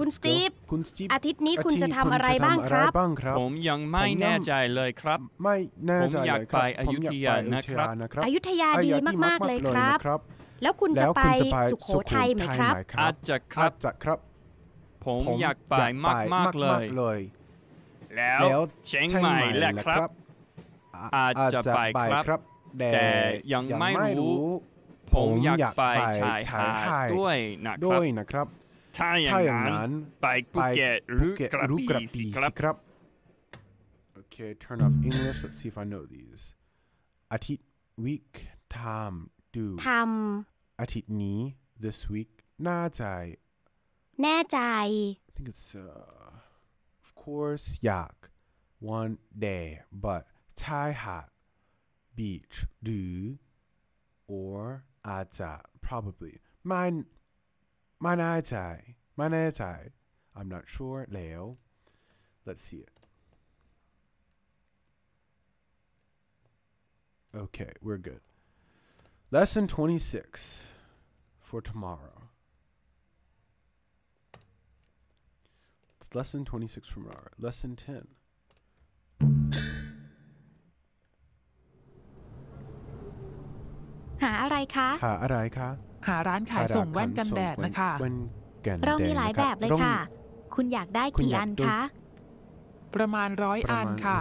คุณสตีฟคุณสตีฟอาทิตย์นี้คุณจะทำอะไรบ้างครับ ผมยังไม่แน่ใจเลยครับ ไม่แน่ใจผมอยากไปอยุธยานะครับ อยุธยาดีมากๆเลยครับ แล้วคุณจะไปสุโขทัยไหมครับ อาจจะครับจะครับผมอยากไปมากๆเลย แล้วเชียงใหม่แหละครับ อาจจะไปครับ แต่ยังไม่รู้ ผมอยากไปชายหาดด้วยนะครับ Tayangan by Phuket, Phuket Rukrapi Krap. Okay, turn off English. Let's see if I know these. Atit week tam do. Tam. Atit ni this week na zai. Na zai. I think it's uh, of course yak, one day, but tai hat, beach do, or aza probably mine. Mine aza. Manetai. I'm not sure. Leo. Let's see it. Okay, we're good. Lesson 26 for tomorrow. It's lesson 26 from tomorrow. Lesson 10. Hara หาอะไรคะ หาร้านขายส่งแว่นกันแดดนะคะเรามีหลายแบบเลยค่ะ คุณอยากได้กี่อันคะ ประมาณร้อยอันค่ะ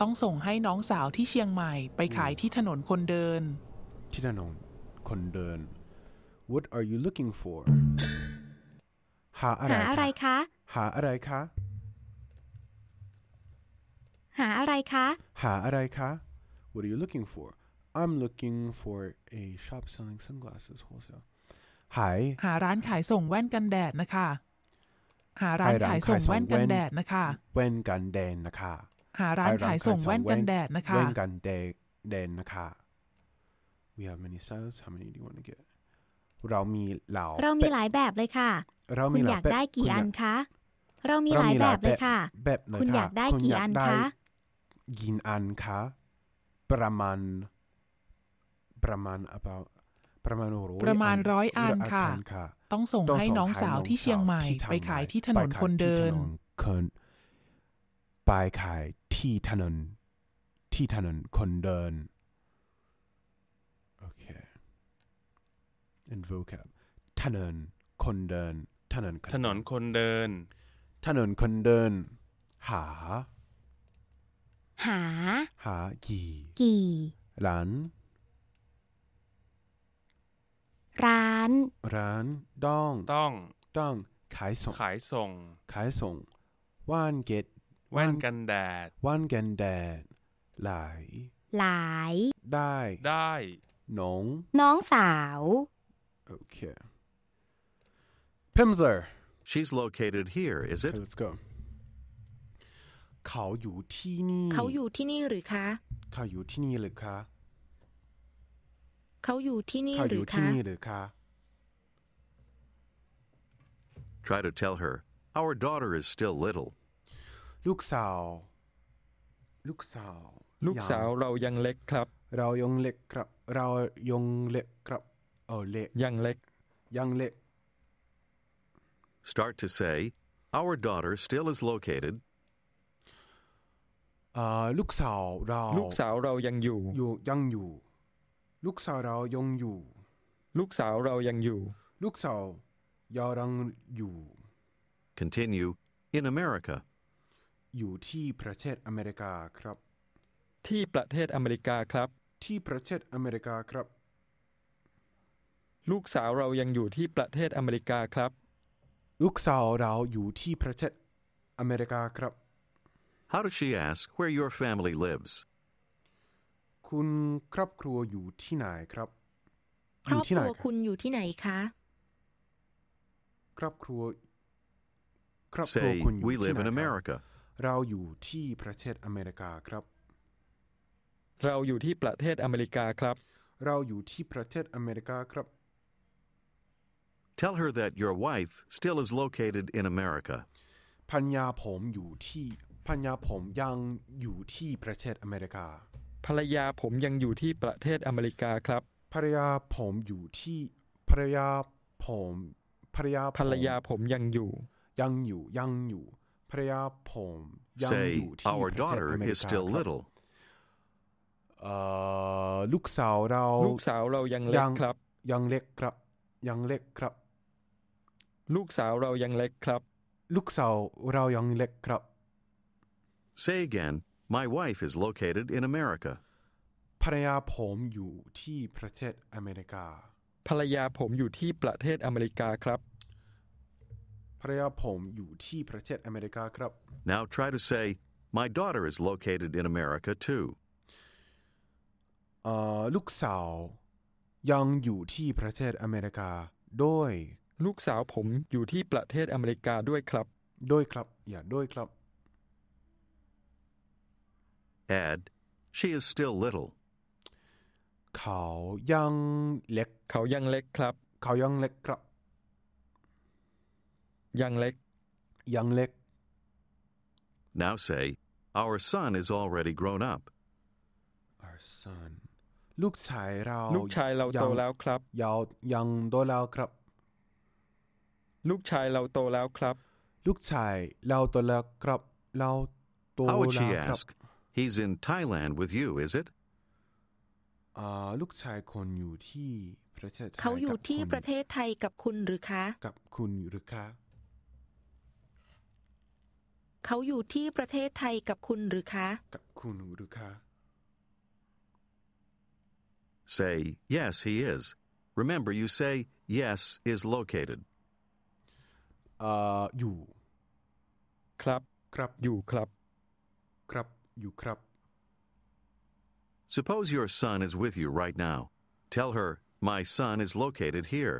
ต้องส่งให้น้องสาวที่เชียงใหม่ไปขายที่ถนนคนเดิน ที่ถนน คนเดิน What are you looking for หาอะไรหาอะไรคะ หาอะไรคะ หาอะไรคะ หาอะไรคะ What are you looking for I'm looking for a shop selling sunglasses wholesale หายหาร้านขายส่งแว่นกันแดดนะคะ หาร้านขายส่งแว่นกันแดดนะคะ แว่นกันแดดนะคะ หาร้านขายส่งแว่นกันแดดนะคะ แว่นกันแดดแดดนะคะ we have many styles how many do you want to get เรามีเหลาเรามีหลายแบบเลยค่ะเรามีอยากได้กี่อันคะเรามีหลายแบบเลยค่ะแบบคุณอยากได้กี่อันคะกีนอันคะประมาณประมาณ about ประมาณร้อยประมาณร้อยอันค่ะ ต้องส่งให้น้องสาวที่เชียงใหม่ ไปขายที่ถนนคนเดินไปขายที่ถนนที่ถนนคนเดินโอเค and vocab ถนนคนเดินถนนถนนคนเดิน ถนนคนเดิน หา หาหากี่กี่ร้านร้านร้านด้องต้องด้อง ขายส่ง ขายส่งขายส่งว่านเกตแว่นกันแดดว่านกันแดด หลายหลายได้ได้น้องน้องสาวคพิม Pimsler. She's located here, is it? Okay, let's go. เขาอยู่ที่นี่ เขาอยู่ที่นี่หรือคะเขาอยู่ที่นี่หรือคะเขาอยู่ที่นี่เขาหอรืยู่อที่คะนี่หรือคะ Try to tell her, Our daughter is still little. ลูกสาวลูกสาวลูกสาวเรายังเล็กครับ เรายังเล็กครับ เรายังเล็กครับเออเล็ก ยังเล็ก ยังเล็ก Start to say, Our daughter still is located. อ่าลูกสาวเรา ลูกสาวเรายังอยู่ อยู่ยังอยู่ลูกสาวเรายังอยู่ ลูกสาวเรายังอยู่ ลูกสาวยังอยู่ continue in America อยู่ที่ประเทศอเมริกาครับ ที่ประเทศอเมริกาครับ ที่ประเทศอเมริกาครับ ลูกสาวเรายังอยู่ที่ประเทศอเมริกาครับ ลูกสาวเราอยู่ที่ประเทศอเมริกาครับ How does she ask where your family lives? คุณครอบครัวอยู่ที่ไหนครับ ครอบครัวคุณอยู่ที่ไหนคะ ครอบครัวครอบครัวคุณอยู่ที่ไหนครับเราอยู่ที่ประเทศอเมริกาครับ เราอยู่ที่ประเทศอเมริกาครับ เราอยู่ที่ประเทศอเมริกาครับ Tell her that your wife still is located in America พันยาผมอยู่ที่พันยาผมยังอยู่ที่ประเทศอเมริกาภรรยาผมยังอยู่ที่ประเทศอเมริกาครับภรรยาผมอยู่ที่ภรรยาผมภรรยาภรรยาผมยังอยู่ ยังอยู่ยังอยู่ภรรยาผมยังอยู่ที่ประเทศอเมริกาครับลูกสาวเราลูกสาวเรายังเล็กครับ ยังเล็กครับ ยังเล็กครับ ลูกสาวเรายังเล็กครับ ลูกสาวเรายังเล็กครับ Say again My wife is located in America. ภรรยาผมอยู่ที่ประเทศอเมริกาภรรยาผมอยู่ที่ประเทศอเมริกาครับภรรยาผมอยู่ที่ประเทศอเมริกาครับ Now try to say, My daughter is located in America too. ลูกสาว ยังอยู่ที่ประเทศอเมริกาด้วยลูกสาวผมอยู่ที่ประเทศอเมริกาด้วยครับ ด้วยครับอย่าด้วยครับ add, she is still little. เขายังเล็กเขายังเล็กครับ เขายังเล็กครับยังเล็กยังเล็ก Now say, our son is already grown up. Our son. ลูกชายเรา ลูกชายเราโตแล้วครับยาวยังโตแล้วครับ ลูกชายเราโตแล้วครับ ลูกชายเราโตแล้วครับ เราโตแล้วครับ how she would ask He's in Thailand with you, is it? ลูกชายคนอยู่ที่ประเทศไทยเขาอยู่ที่ประเทศไทยกับคุณหรือคะกับคุณหรือคะเขาอยู่ที่ประเทศไทยกับคุณหรือคะกับคุณหรือคะ Say yes he is Remember you say yes is located อยู่ครับครับอยู่ครับครับอยู่ครับ Suppose your son is with you right now. Tell her, my son is located here.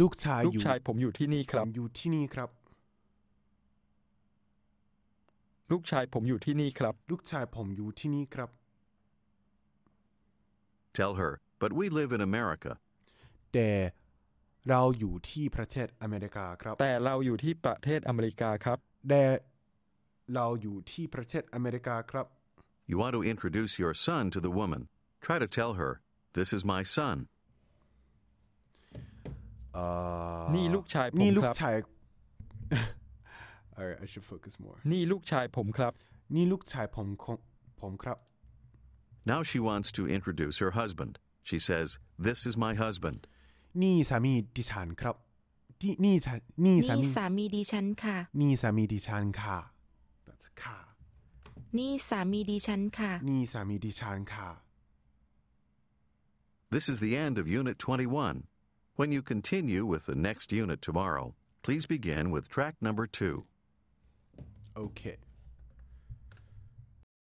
ลูกชายลูกชายผมอยู่ที่นี่ครับอยู่ที่นี่ครับ ลูกชายผมอยู่ที่นี่ครับ ลูกชายผมอยู่ที่นี่ครับ Tell her, but we live in America. แต่ เราอยู่ที่ประเทศอเมริกาครับ แต่เราอยู่ที่ประเทศอเมริกาครับแดเราอยู่ที่ประเทศอเมริกาครับ You want to introduce your son to the woman. Try to tell her, this is my son. นี่ลูกชายผมครับนี่ลูกชาย Alright, I should focus more. นี่ลูกชายผมครับ นี่ลูกชายผมผมครับ Now she wants to introduce her husband. She says, this is my husband. นี่สามีดิฉันครับ that's This is the end of Unit 21. When you continue with the next unit tomorrow, please begin with track number two. Okay.